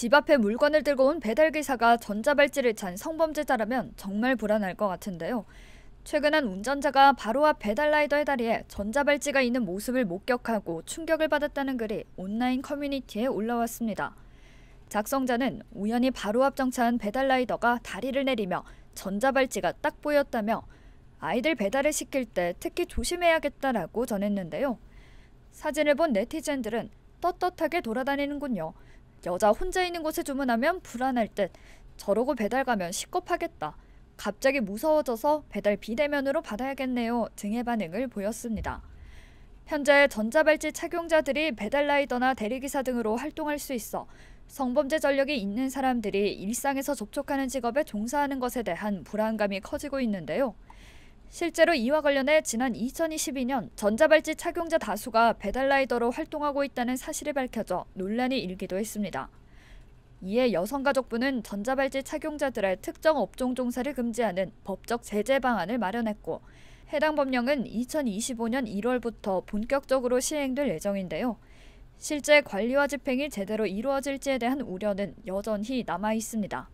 집 앞에 물건을 들고 온 배달기사가 전자발찌를 찬 성범죄자라면 정말 불안할 것 같은데요. 최근한 운전자가 바로 앞 배달라이더 의다리에 전자발찌가 있는 모습을 목격하고 충격을 받았다는 글이 온라인 커뮤니티에 올라왔습니다. 작성자는 우연히 바로 앞 정차한 배달라이더가 다리를 내리며 전자발찌가 딱 보였다며 아이들 배달을 시킬 때 특히 조심해야겠다라고 전했는데요. 사진을 본 네티즌들은 떳떳하게 돌아다니는군요. 여자 혼자 있는 곳에 주문하면 불안할 듯. 저러고 배달 가면 식겁하겠다. 갑자기 무서워져서 배달 비대면으로 받아야겠네요 등의 반응을 보였습니다. 현재 전자발찌 착용자들이 배달라이더나 대리기사 등으로 활동할 수 있어 성범죄 전력이 있는 사람들이 일상에서 접촉하는 직업에 종사하는 것에 대한 불안감이 커지고 있는데요. 실제로 이와 관련해 지난 2022년 전자발찌 착용자 다수가 배달라이더로 활동하고 있다는 사실이 밝혀져 논란이 일기도 했습니다. 이에 여성가족부는 전자발찌 착용자들의 특정 업종 종사를 금지하는 법적 제재 방안을 마련했고 해당 법령은 2025년 1월부터 본격적으로 시행될 예정인데요. 실제 관리와 집행이 제대로 이루어질지에 대한 우려는 여전히 남아 있습니다.